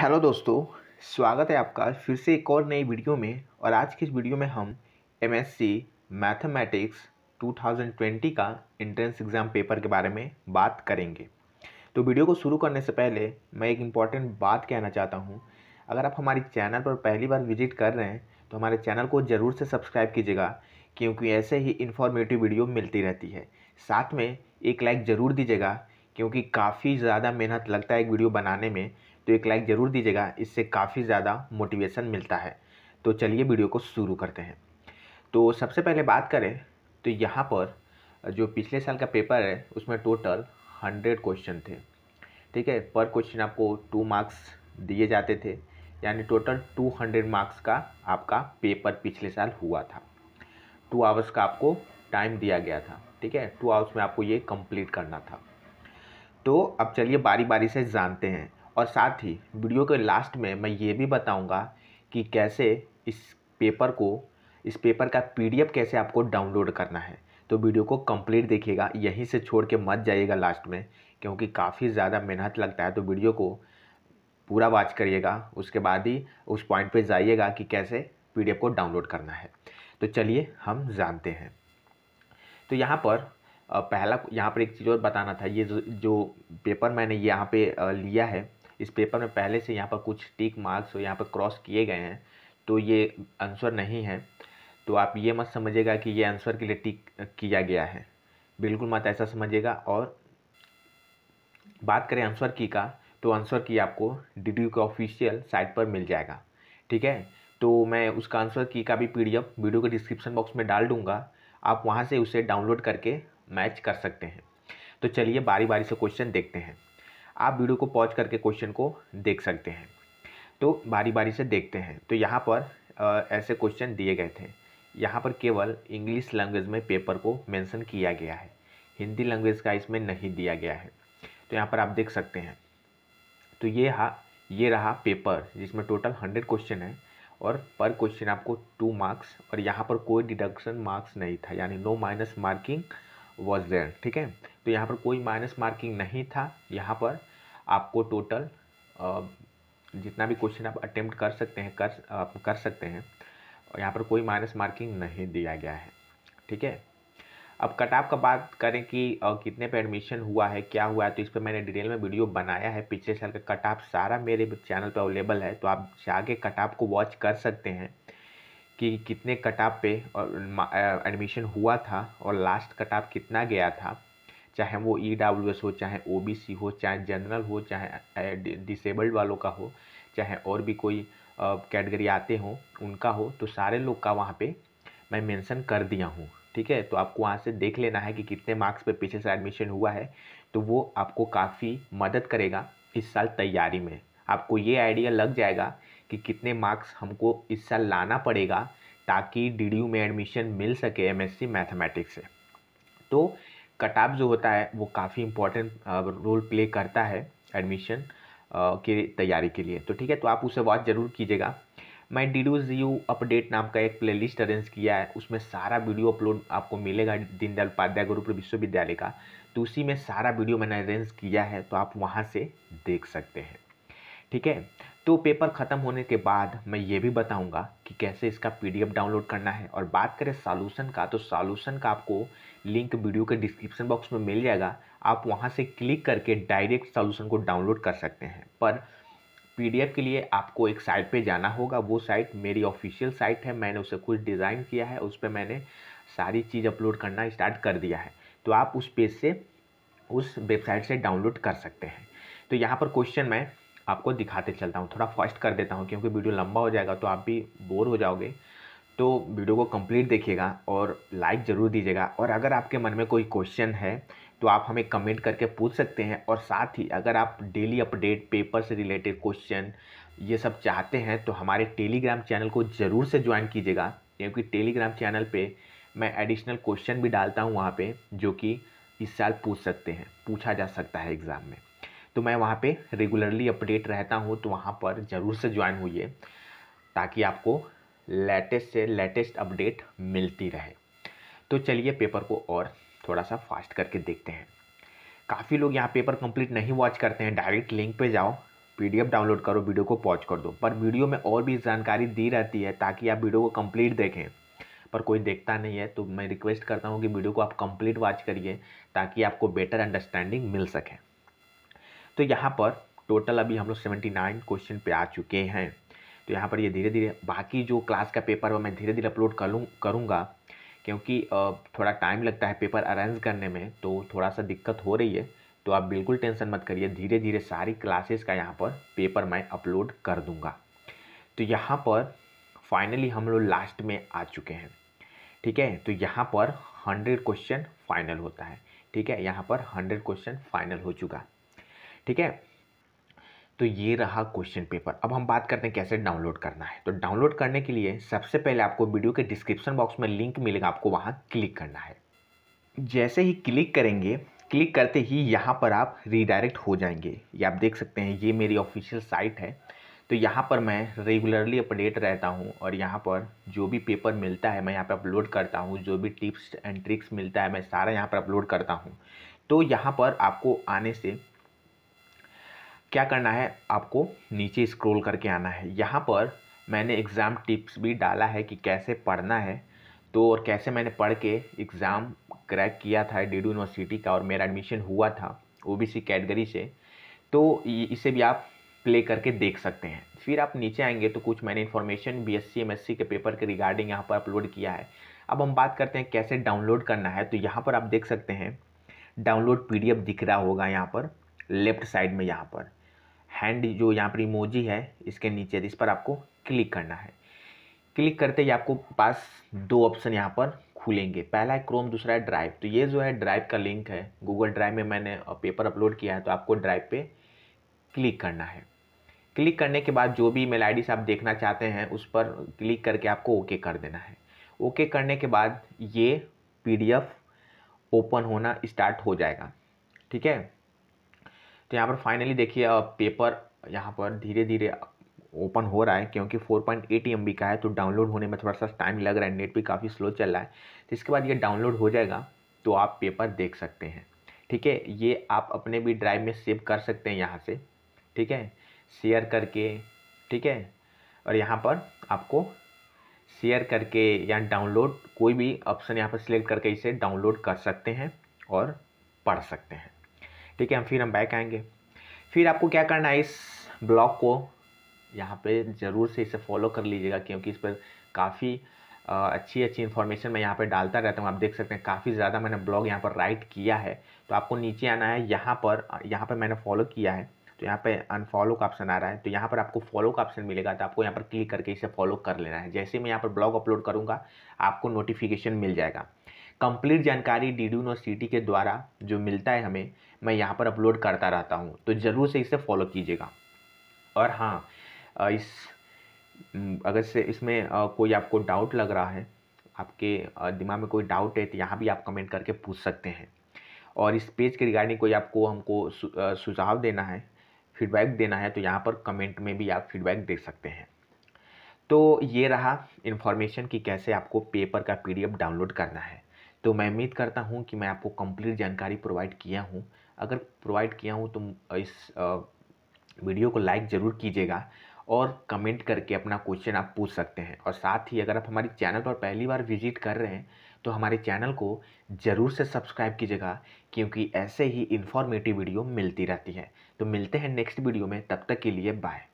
hello दोस्तों स्वागत है आपका फिर से एक और नई वीडियो में और आज की इस वीडियो में हम M S C mathematics twenty का एंट्रेंस एग्ज़ाम पेपर के बारे में बात करेंगे तो वीडियो को शुरू करने से पहले मैं एक इम्पॉर्टेंट बात कहना चाहता हूँ अगर आप हमारे चैनल पर पहली बार विजिट कर रहे हैं तो हमारे चैनल को ज़रूर से सब्सक्राइब कीजिएगा क्योंकि ऐसे ही इन्फॉर्मेटिव वीडियो मिलती रहती है साथ में एक लाइक ज़रूर दीजिएगा क्योंकि काफ़ी ज़्यादा मेहनत लगता है एक वीडियो बनाने में तो एक लाइक ज़रूर दीजिएगा इससे काफ़ी ज़्यादा मोटिवेशन मिलता है तो चलिए वीडियो को शुरू करते हैं तो सबसे पहले बात करें तो यहाँ पर जो पिछले साल का पेपर है उसमें टोटल हंड्रेड क्वेश्चन थे ठीक है पर क्वेश्चन आपको टू मार्क्स दिए जाते थे यानी टोटल टू हंड्रेड मार्क्स का आपका पेपर पिछले साल हुआ था टू आवर्स का आपको टाइम दिया गया था ठीक है टू आवर्स में आपको ये कंप्लीट करना था तो अब चलिए बारी बारी से जानते हैं और साथ ही वीडियो के लास्ट में मैं ये भी बताऊंगा कि कैसे इस पेपर को इस पेपर का पीडीएफ कैसे आपको डाउनलोड करना है तो वीडियो को कंप्लीट देखिएगा यहीं से छोड़ के मत जाइएगा लास्ट में क्योंकि काफ़ी ज़्यादा मेहनत लगता है तो वीडियो को पूरा वॉच करिएगा उसके बाद ही उस पॉइंट पर जाइएगा कि कैसे पी को डाउनलोड करना है तो चलिए हम जानते हैं तो यहाँ पर पहला यहाँ पर एक चीज़ और बताना था ये जो, जो पेपर मैंने यहाँ पे लिया है इस पेपर में पहले से यहाँ पर कुछ टिक मार्क्स यहाँ पर क्रॉस किए गए हैं तो ये आंसर नहीं है तो आप ये मत समझिएगा कि ये आंसर के लिए टिक किया गया है बिल्कुल मत ऐसा समझिएगा और बात करें आंसर की का तो आंसर की आपको डी के ऑफिशियल साइट पर मिल जाएगा ठीक है तो मैं उसका आंसर की का भी पी वीडियो के डिस्क्रिप्शन बॉक्स में डाल दूँगा आप वहाँ से उसे डाउनलोड करके मैच कर सकते हैं तो चलिए बारी बारी से क्वेश्चन देखते हैं आप वीडियो को पॉज करके क्वेश्चन को देख सकते हैं तो बारी बारी से देखते हैं तो यहाँ पर आ, ऐसे क्वेश्चन दिए गए थे यहाँ पर केवल इंग्लिश लैंग्वेज में पेपर को मेंशन किया गया है हिंदी लैंग्वेज का इसमें नहीं दिया गया है तो यहाँ पर आप देख सकते हैं तो ये हा ये रहा पेपर जिसमें टोटल हंड्रेड क्वेश्चन है और पर क्वेश्चन आपको टू मार्क्स और यहाँ पर कोई डिडक्शन मार्क्स नहीं था यानी no minus marking was there ठीक है तो यहाँ पर कोई माइनस मार्किंग नहीं था यहाँ पर आपको टोटल जितना भी क्वेश्चन आप अटेम्प्ट कर सकते हैं कर आप कर सकते हैं यहाँ पर कोई माइनस मार्किंग नहीं दिया गया है ठीक है अब कट ऑफ का बात करें कि कितने पे एडमिशन हुआ है क्या हुआ है तो इस पर मैंने डिटेल में वीडियो बनाया है पिछले साल का कट ऑफ सारा मेरे चैनल पर अवेलेबल है तो आप जाके कट ऑफ को वॉच कर सकते हैं कि कितने कट ऑफ पे एडमिशन हुआ था और लास्ट कट ऑफ कितना गया था चाहे वो ई डब्ल्यू एस हो चाहे ओ बी सी हो चाहे जनरल हो चाहे डिसेबल्ड वालों का हो चाहे और भी कोई कैटेगरी आते हों उनका हो तो सारे लोग का वहाँ पे मैं मेंशन कर दिया हूँ ठीक है तो आपको वहाँ से देख लेना है कि कितने मार्क्स पे पीछे से एडमिशन हुआ है तो वो आपको काफ़ी मदद करेगा इस साल तैयारी में आपको ये आइडिया लग जाएगा कि कितने मार्क्स हमको इस साल लाना पड़ेगा ताकि डी में एडमिशन मिल सके एमएससी मैथमेटिक्स से तो कटाप जो होता है वो काफ़ी इंपॉर्टेंट रोल प्ले करता है एडमिशन की तैयारी के लिए तो ठीक है तो आप उसे वॉच जरूर कीजिएगा मैं डी जी यू अपडेट नाम का एक प्लेलिस्ट अरेंज किया है उसमें सारा वीडियो अपलोड आपको मिलेगा दीनदयाल उपाध्याय गुरुपुर विश्वविद्यालय का तो उसी में सारा वीडियो मैंने अरेंज किया है तो आप वहाँ से देख सकते हैं ठीक है तो पेपर ख़त्म होने के बाद मैं ये भी बताऊंगा कि कैसे इसका पीडीएफ डाउनलोड करना है और बात करें सॉल्यूशन का तो सॉल्यूशन का आपको लिंक वीडियो के डिस्क्रिप्शन बॉक्स में मिल जाएगा आप वहाँ से क्लिक करके डायरेक्ट सॉल्यूशन को डाउनलोड कर सकते हैं पर पीडीएफ के लिए आपको एक साइट पे जाना होगा वो साइट मेरी ऑफिशियल साइट है मैंने उसे खुद डिज़ाइन किया है उस पर मैंने सारी चीज़ अपलोड करना स्टार्ट कर दिया है तो आप उस पेज से उस वेबसाइट से डाउनलोड कर सकते हैं तो यहाँ पर क्वेश्चन मैं आपको दिखाते चलता हूँ थोड़ा फास्ट कर देता हूँ क्योंकि वीडियो लंबा हो जाएगा तो आप भी बोर हो जाओगे तो वीडियो को कंप्लीट देखिएगा और लाइक ज़रूर दीजिएगा और अगर आपके मन में कोई क्वेश्चन है तो आप हमें कमेंट करके पूछ सकते हैं और साथ ही अगर आप डेली अपडेट पेपर से रिलेटेड क्वेश्चन ये सब चाहते हैं तो हमारे टेलीग्राम चैनल को ज़रूर से ज्वाइन कीजिएगा क्योंकि टेलीग्राम चैनल पर मैं एडिशनल क्वेश्चन भी डालता हूँ वहाँ पर जो कि इस साल पूछ सकते हैं पूछा जा सकता है एग्ज़ाम में तो मैं वहाँ पे रेगुलरली अपडेट रहता हूँ तो वहाँ पर ज़रूर से ज्वाइन हुई ताकि आपको लेटेस्ट से लेटेस्ट अपडेट मिलती रहे तो चलिए पेपर को और थोड़ा सा फास्ट करके देखते हैं काफ़ी लोग यहाँ पेपर कंप्लीट नहीं वॉच करते हैं डायरेक्ट लिंक पे जाओ पीडीएफ डाउनलोड करो वीडियो को पॉज कर दो पर वीडियो में और भी जानकारी दी रहती है ताकि आप वीडियो को कंप्लीट देखें पर कोई देखता नहीं है तो मैं रिक्वेस्ट करता हूँ कि वीडियो को आप कंप्लीट वॉच करिए ताकि आपको बेटर अंडरस्टैंडिंग मिल सके तो यहाँ पर टोटल अभी हम लोग सेवेंटी नाइन क्वेश्चन पर आ चुके हैं तो यहाँ पर ये धीरे धीरे बाकी जो क्लास का पेपर वह मैं धीरे धीरे अपलोड कर लूँ करूँगा क्योंकि थोड़ा टाइम लगता है पेपर अरेंज करने में तो थोड़ा सा दिक्कत हो रही है तो आप बिल्कुल टेंशन मत करिए धीरे धीरे सारी क्लासेस का यहाँ पर पेपर मैं अपलोड कर दूँगा तो यहाँ पर फाइनली हम लोग लास्ट में आ चुके हैं ठीक है तो यहाँ पर हंड्रेड क्वेश्चन फाइनल होता है ठीक है यहाँ पर हंड्रेड क्वेश्चन फाइनल हो चुका ठीक है तो ये रहा क्वेश्चन पेपर अब हम बात करते हैं कैसे डाउनलोड करना है तो डाउनलोड करने के लिए सबसे पहले आपको वीडियो के डिस्क्रिप्शन बॉक्स में लिंक मिलेगा आपको वहाँ क्लिक करना है जैसे ही क्लिक करेंगे क्लिक करते ही यहाँ पर आप रिडायरेक्ट हो जाएंगे ये आप देख सकते हैं ये मेरी ऑफिशियल साइट है तो यहाँ पर मैं रेगुलरली अपडेट रहता हूँ और यहाँ पर जो भी पेपर मिलता है मैं यहाँ पर अपलोड करता हूँ जो भी टिप्स एंड ट्रिक्स मिलता है मैं सारा यहाँ पर अपलोड करता हूँ तो यहाँ पर आपको आने से क्या करना है आपको नीचे स्क्रॉल करके आना है यहाँ पर मैंने एग्ज़ाम टिप्स भी डाला है कि कैसे पढ़ना है तो और कैसे मैंने पढ़ के एग्ज़ाम क्रैक किया था डी यूनिवर्सिटी का और मेरा एडमिशन हुआ था ओ बी सी कैटेगरी से तो इसे भी आप प्ले करके देख सकते हैं फिर आप नीचे आएंगे तो कुछ मैंने इन्फॉर्मेशन बी एस सी के पेपर के रिगार्डिंग यहाँ पर अपलोड किया है अब हम बात करते हैं कैसे डाउनलोड करना है तो यहाँ पर आप देख सकते हैं डाउनलोड पीडीएफ दिख रहा होगा यहाँ पर लेफ्ट साइड में यहाँ पर हैंड जो यहाँ पर इमोजी है इसके नीचे इस पर आपको क्लिक करना है क्लिक करते ही आपको पास दो ऑप्शन यहाँ पर खुलेंगे पहला है क्रोम दूसरा है ड्राइव तो ये जो है ड्राइव का लिंक है गूगल ड्राइव में मैंने पेपर अपलोड किया है तो आपको ड्राइव पे क्लिक करना है क्लिक करने के बाद जो भी मेल आई से आप देखना चाहते हैं उस पर क्लिक करके आपको ओके कर देना है ओके करने के बाद ये पीडीएफ ओपन होना स्टार्ट हो जाएगा ठीक है तो यहाँ पर फाइनली देखिए पेपर यहाँ पर धीरे धीरे ओपन हो रहा है क्योंकि 4.8 पॉइंट का है तो डाउनलोड होने में थोड़ा सा टाइम लग रहा है नेट भी काफ़ी स्लो चल रहा है तो इसके बाद ये डाउनलोड हो जाएगा तो आप पेपर देख सकते हैं ठीक है ये आप अपने भी ड्राइव में सेव कर सकते हैं यहाँ से ठीक है शेयर करके ठीक है और यहाँ पर आपको शेयर करके या डाउनलोड कोई भी ऑप्शन यहाँ पर सिलेक्ट करके इसे डाउनलोड कर सकते हैं और पढ़ सकते हैं ठीक है हम फिर हम बैक आएंगे फिर आपको क्या करना है इस ब्लॉग को यहाँ पे ज़रूर से इसे फॉलो कर लीजिएगा क्योंकि इस पर काफ़ी अच्छी अच्छी इन्फॉर्मेशन मैं यहाँ पर डालता रहता हूँ आप देख सकते हैं काफ़ी ज़्यादा मैंने ब्लॉग यहाँ पर राइट किया है तो आपको नीचे आना है यहाँ पर यहाँ पर मैंने फॉलो किया है तो यहाँ पे अनफॉलो का ऑप्शन आ रहा है तो यहाँ पर आपको फॉलो का ऑप्शन मिलेगा तो आपको यहाँ पर क्लिक करके इसे फॉलो कर लेना है जैसे मैं यहाँ पर ब्लॉग अपलोड करूँगा आपको नोटिफिकेशन मिल जाएगा कंप्लीट जानकारी डी डी यूनिवर्सिटी के द्वारा जो मिलता है हमें मैं यहाँ पर अपलोड करता रहता हूँ तो ज़रूर से इसे फॉलो कीजिएगा और हाँ इस अगर से इसमें कोई आपको डाउट लग रहा है आपके दिमाग में कोई डाउट है तो यहाँ भी आप कमेंट करके पूछ सकते हैं और इस पेज के रिगार्डिंग कोई आपको हमको सुझाव देना है फीडबैक देना है तो यहाँ पर कमेंट में भी आप फीडबैक दे सकते हैं तो ये रहा इन्फॉर्मेशन कि कैसे आपको पेपर का पीडीएफ डाउनलोड करना है तो मैं उम्मीद करता हूँ कि मैं आपको कंप्लीट जानकारी प्रोवाइड किया हूँ अगर प्रोवाइड किया हूँ तो इस वीडियो को लाइक ज़रूर कीजिएगा और कमेंट करके अपना क्वेश्चन आप पूछ सकते हैं और साथ ही अगर आप हमारे चैनल पर पहली बार विजिट कर रहे हैं तो हमारे चैनल को ज़रूर से सब्सक्राइब कीजिएगा क्योंकि ऐसे ही इन्फॉर्मेटिव वीडियो मिलती रहती है तो मिलते हैं नेक्स्ट वीडियो में तब तक के लिए बाय